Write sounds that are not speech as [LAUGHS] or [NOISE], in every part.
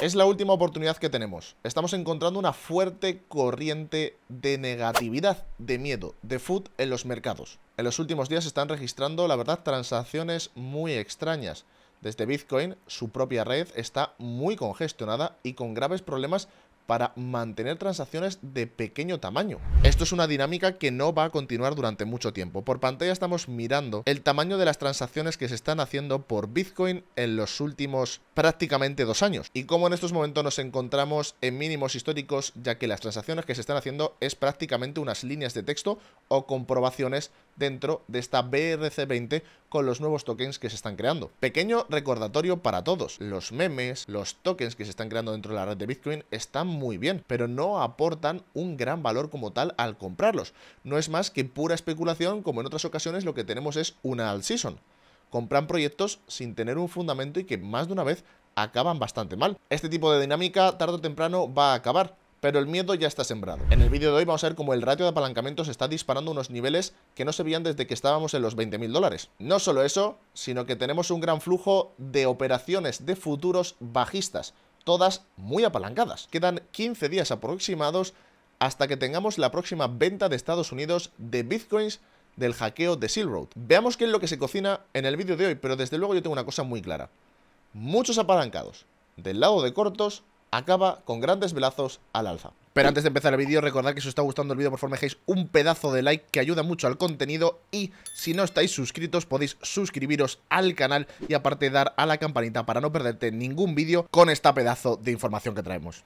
Es la última oportunidad que tenemos. Estamos encontrando una fuerte corriente de negatividad, de miedo, de food en los mercados. En los últimos días se están registrando, la verdad, transacciones muy extrañas. Desde Bitcoin, su propia red está muy congestionada y con graves problemas para mantener transacciones de pequeño tamaño. Esto es una dinámica que no va a continuar durante mucho tiempo. Por pantalla estamos mirando el tamaño de las transacciones que se están haciendo por Bitcoin en los últimos prácticamente dos años. Y como en estos momentos nos encontramos en mínimos históricos, ya que las transacciones que se están haciendo es prácticamente unas líneas de texto o comprobaciones dentro de esta BRC20 con los nuevos tokens que se están creando. Pequeño recordatorio para todos, los memes, los tokens que se están creando dentro de la red de Bitcoin están muy bien, pero no aportan un gran valor como tal al comprarlos. No es más que pura especulación, como en otras ocasiones lo que tenemos es una alt season compran proyectos sin tener un fundamento y que más de una vez acaban bastante mal. Este tipo de dinámica tarde o temprano va a acabar, pero el miedo ya está sembrado. En el vídeo de hoy vamos a ver cómo el ratio de apalancamiento se está disparando unos niveles que no se veían desde que estábamos en los 20.000 dólares. No solo eso, sino que tenemos un gran flujo de operaciones de futuros bajistas, todas muy apalancadas. Quedan 15 días aproximados hasta que tengamos la próxima venta de Estados Unidos de bitcoins del hackeo de Silk Road. Veamos qué es lo que se cocina en el vídeo de hoy, pero desde luego yo tengo una cosa muy clara. Muchos apalancados del lado de cortos acaba con grandes velazos al alza. Pero antes de empezar el vídeo, recordad que si os está gustando el vídeo, por favor, me dejéis un pedazo de like que ayuda mucho al contenido y si no estáis suscritos, podéis suscribiros al canal y aparte dar a la campanita para no perderte ningún vídeo con esta pedazo de información que traemos.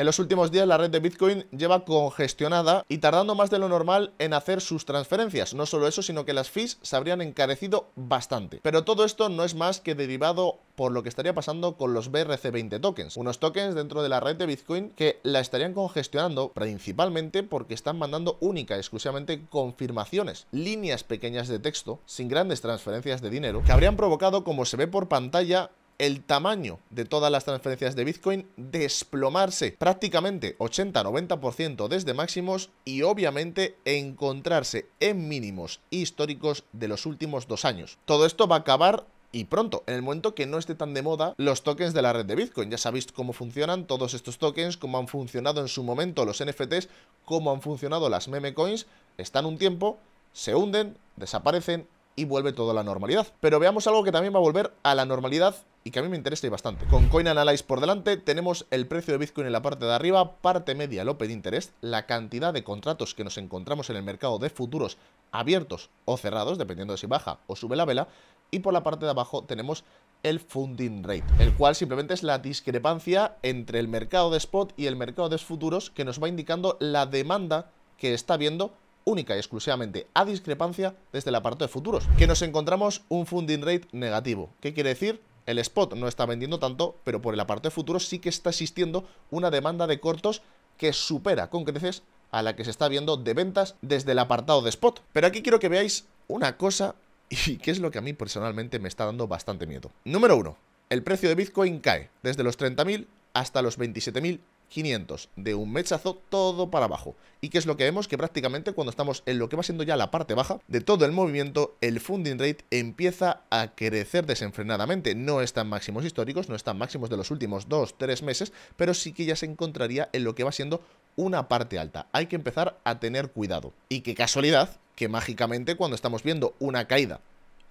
En los últimos días la red de Bitcoin lleva congestionada y tardando más de lo normal en hacer sus transferencias. No solo eso, sino que las fees se habrían encarecido bastante. Pero todo esto no es más que derivado por lo que estaría pasando con los BRC20 tokens, unos tokens dentro de la red de Bitcoin que la estarían congestionando principalmente porque están mandando única y exclusivamente confirmaciones, líneas pequeñas de texto, sin grandes transferencias de dinero, que habrían provocado, como se ve por pantalla, el tamaño de todas las transferencias de Bitcoin desplomarse prácticamente 80-90% desde máximos y obviamente encontrarse en mínimos históricos de los últimos dos años. Todo esto va a acabar y pronto, en el momento que no esté tan de moda los tokens de la red de Bitcoin. Ya sabéis cómo funcionan todos estos tokens, cómo han funcionado en su momento los NFTs, cómo han funcionado las meme coins. Están un tiempo, se hunden, desaparecen y vuelve todo a la normalidad. Pero veamos algo que también va a volver a la normalidad y que a mí me interesa y bastante. Con Coin Analyze por delante tenemos el precio de Bitcoin en la parte de arriba, parte media el Open Interest, la cantidad de contratos que nos encontramos en el mercado de futuros abiertos o cerrados, dependiendo de si baja o sube la vela, y por la parte de abajo tenemos el funding rate, el cual simplemente es la discrepancia entre el mercado de spot y el mercado de futuros que nos va indicando la demanda que está habiendo única y exclusivamente a discrepancia desde el apartado de futuros, que nos encontramos un funding rate negativo. ¿Qué quiere decir? El spot no está vendiendo tanto, pero por el apartado de futuros sí que está existiendo una demanda de cortos que supera con creces a la que se está viendo de ventas desde el apartado de spot. Pero aquí quiero que veáis una cosa [LAUGHS] y que es lo que a mí personalmente me está dando bastante miedo. Número 1. El precio de Bitcoin cae desde los 30.000 hasta los 27.000 500 de un mechazo todo para abajo. ¿Y qué es lo que vemos? Que prácticamente cuando estamos en lo que va siendo ya la parte baja de todo el movimiento, el funding rate empieza a crecer desenfrenadamente. No están máximos históricos, no están máximos de los últimos 2-3 meses, pero sí que ya se encontraría en lo que va siendo una parte alta. Hay que empezar a tener cuidado. Y qué casualidad que mágicamente cuando estamos viendo una caída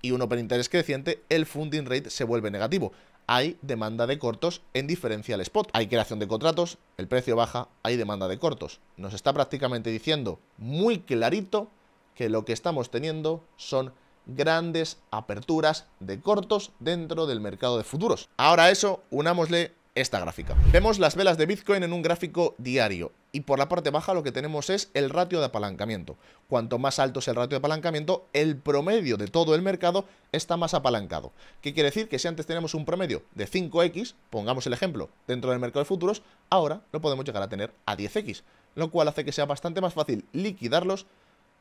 y un open interés creciente, el funding rate se vuelve negativo hay demanda de cortos en diferencial spot. Hay creación de contratos, el precio baja, hay demanda de cortos. Nos está prácticamente diciendo muy clarito que lo que estamos teniendo son grandes aperturas de cortos dentro del mercado de futuros. Ahora eso, unámosle esta gráfica. Vemos las velas de Bitcoin en un gráfico diario y por la parte baja lo que tenemos es el ratio de apalancamiento. Cuanto más alto es el ratio de apalancamiento, el promedio de todo el mercado está más apalancado. ¿Qué quiere decir? Que si antes tenemos un promedio de 5x, pongamos el ejemplo, dentro del mercado de futuros, ahora lo podemos llegar a tener a 10x, lo cual hace que sea bastante más fácil liquidarlos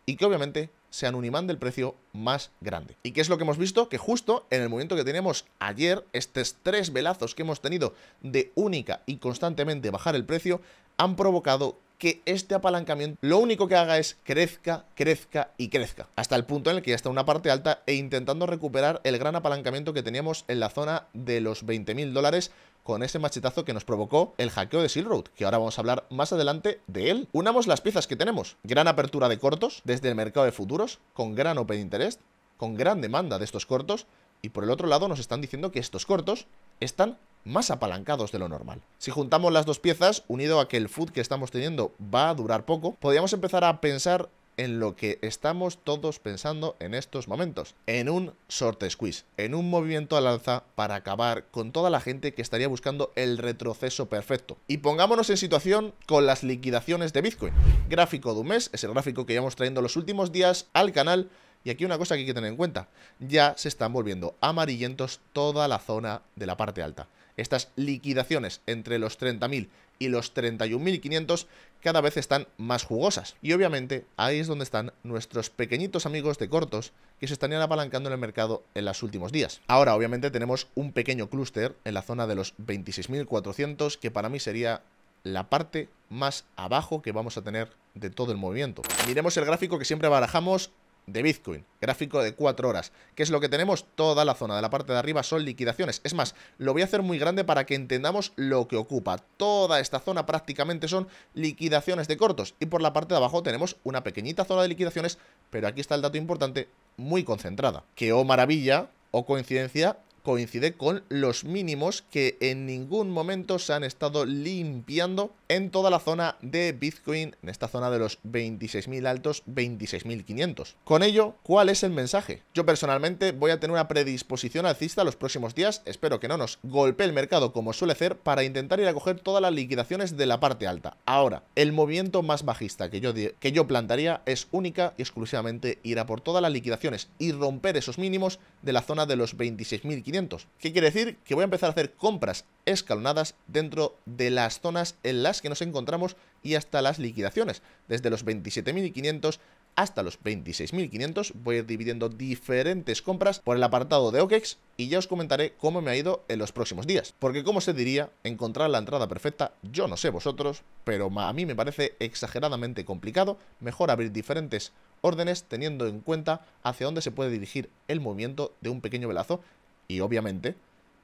y que obviamente se un imán del precio más grande. ¿Y qué es lo que hemos visto? Que justo en el momento que tenemos ayer, estos tres velazos que hemos tenido de única y constantemente bajar el precio, han provocado que este apalancamiento lo único que haga es crezca, crezca y crezca, hasta el punto en el que ya está una parte alta e intentando recuperar el gran apalancamiento que teníamos en la zona de los 20.000 dólares con ese machetazo que nos provocó el hackeo de Silk Road, que ahora vamos a hablar más adelante de él. Unamos las piezas que tenemos. Gran apertura de cortos desde el mercado de futuros, con gran open interest, con gran demanda de estos cortos, y por el otro lado nos están diciendo que estos cortos están más apalancados de lo normal. Si juntamos las dos piezas, unido a que el food que estamos teniendo va a durar poco, podríamos empezar a pensar en lo que estamos todos pensando en estos momentos, en un short squeeze, en un movimiento al alza para acabar con toda la gente que estaría buscando el retroceso perfecto. Y pongámonos en situación con las liquidaciones de Bitcoin. Gráfico de un mes, es el gráfico que llevamos trayendo los últimos días al canal y aquí una cosa que hay que tener en cuenta, ya se están volviendo amarillentos toda la zona de la parte alta. Estas liquidaciones entre los 30.000 y los 31.500 cada vez están más jugosas. Y obviamente ahí es donde están nuestros pequeñitos amigos de cortos que se estarían apalancando en el mercado en los últimos días. Ahora obviamente tenemos un pequeño clúster en la zona de los 26.400 que para mí sería la parte más abajo que vamos a tener de todo el movimiento. Miremos el gráfico que siempre barajamos de Bitcoin, gráfico de 4 horas, ¿Qué es lo que tenemos toda la zona de la parte de arriba son liquidaciones. Es más, lo voy a hacer muy grande para que entendamos lo que ocupa. Toda esta zona prácticamente son liquidaciones de cortos y por la parte de abajo tenemos una pequeñita zona de liquidaciones, pero aquí está el dato importante, muy concentrada. Que o maravilla o coincidencia, coincide con los mínimos que en ningún momento se han estado limpiando en toda la zona de Bitcoin, en esta zona de los 26.000 altos, 26.500. Con ello, ¿cuál es el mensaje? Yo personalmente voy a tener una predisposición alcista los próximos días, espero que no nos golpee el mercado como suele hacer para intentar ir a coger todas las liquidaciones de la parte alta. Ahora, el movimiento más bajista que yo, que yo plantaría es única y exclusivamente ir a por todas las liquidaciones y romper esos mínimos de la zona de los 26.500 ¿Qué quiere decir? Que voy a empezar a hacer compras escalonadas dentro de las zonas en las que nos encontramos y hasta las liquidaciones. Desde los 27.500 hasta los 26.500 voy a ir dividiendo diferentes compras por el apartado de OKEX y ya os comentaré cómo me ha ido en los próximos días. Porque como se diría, encontrar la entrada perfecta, yo no sé vosotros, pero a mí me parece exageradamente complicado. Mejor abrir diferentes órdenes teniendo en cuenta hacia dónde se puede dirigir el movimiento de un pequeño velazo y obviamente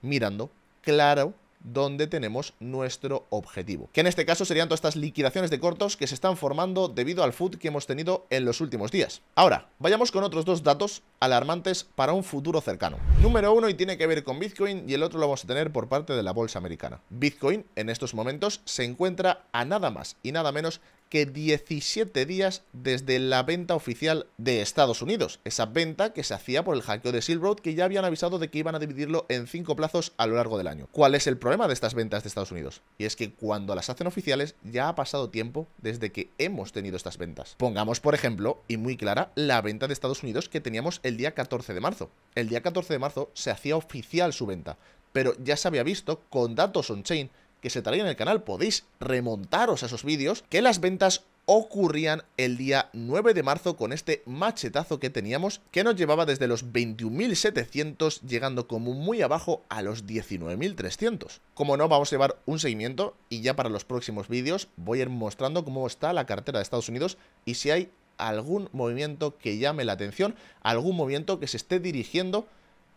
mirando claro dónde tenemos nuestro objetivo. Que en este caso serían todas estas liquidaciones de cortos que se están formando debido al food que hemos tenido en los últimos días. Ahora, vayamos con otros dos datos alarmantes para un futuro cercano. Número uno y tiene que ver con Bitcoin y el otro lo vamos a tener por parte de la bolsa americana. Bitcoin en estos momentos se encuentra a nada más y nada menos que 17 días desde la venta oficial de Estados Unidos. Esa venta que se hacía por el hackeo de Silk Road que ya habían avisado de que iban a dividirlo en 5 plazos a lo largo del año. ¿Cuál es el problema de estas ventas de Estados Unidos? Y es que cuando las hacen oficiales ya ha pasado tiempo desde que hemos tenido estas ventas. Pongamos por ejemplo, y muy clara, la venta de Estados Unidos que teníamos el día 14 de marzo. El día 14 de marzo se hacía oficial su venta, pero ya se había visto con datos on-chain que se traía en el canal. Podéis remontaros a esos vídeos que las ventas ocurrían el día 9 de marzo con este machetazo que teníamos que nos llevaba desde los 21.700 llegando como muy abajo a los 19.300. Como no, vamos a llevar un seguimiento y ya para los próximos vídeos voy a ir mostrando cómo está la cartera de Estados Unidos y si hay algún movimiento que llame la atención, algún movimiento que se esté dirigiendo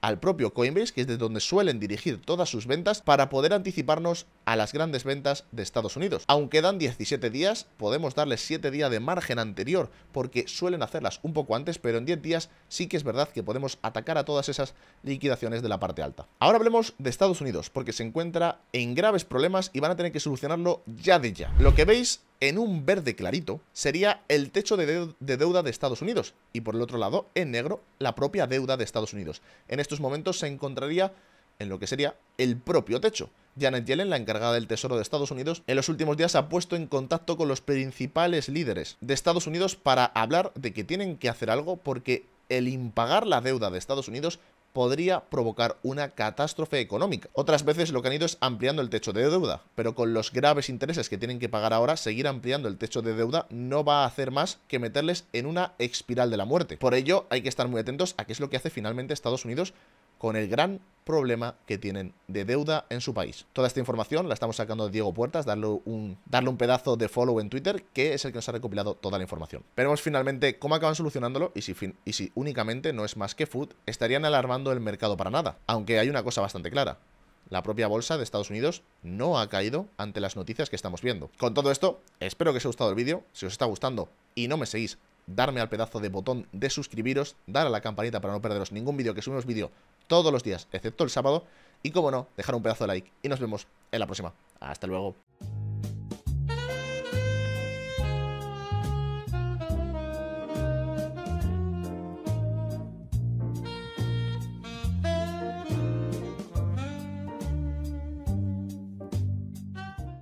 al propio Coinbase, que es de donde suelen dirigir todas sus ventas, para poder anticiparnos a las grandes ventas de Estados Unidos. Aunque dan 17 días, podemos darles 7 días de margen anterior, porque suelen hacerlas un poco antes, pero en 10 días sí que es verdad que podemos atacar a todas esas liquidaciones de la parte alta. Ahora hablemos de Estados Unidos, porque se encuentra en graves problemas y van a tener que solucionarlo ya de ya. Lo que veis en un verde clarito sería el techo de, deuda de Estados Unidos y por el otro lado, en negro, la propia deuda de Estados Unidos. En estos momentos se encontraría en lo que sería el propio techo. Janet Yellen, la encargada del Tesoro de Estados Unidos, en los últimos días ha puesto en contacto con los principales líderes de Estados Unidos para hablar de que tienen que hacer algo porque el impagar la deuda de Estados Unidos podría provocar una catástrofe económica. Otras veces lo que han ido es ampliando el techo de deuda, pero con los graves intereses que tienen que pagar ahora, seguir ampliando el techo de deuda no va a hacer más que meterles en una espiral de la muerte. Por ello hay que estar muy atentos a qué es lo que hace finalmente Estados Unidos con el gran problema que tienen de deuda en su país. Toda esta información la estamos sacando de Diego Puertas, darle un, darle un pedazo de follow en Twitter, que es el que nos ha recopilado toda la información. Veremos finalmente cómo acaban solucionándolo y si, y si únicamente no es más que food, estarían alarmando el mercado para nada. Aunque hay una cosa bastante clara. La propia bolsa de Estados Unidos no ha caído ante las noticias que estamos viendo. Con todo esto, espero que os haya gustado el vídeo. Si os está gustando y no me seguís, darme al pedazo de botón de suscribiros, dar a la campanita para no perderos ningún vídeo que subimos vídeo todos los días, excepto el sábado. Y como no, dejar un pedazo de like y nos vemos en la próxima. Hasta luego.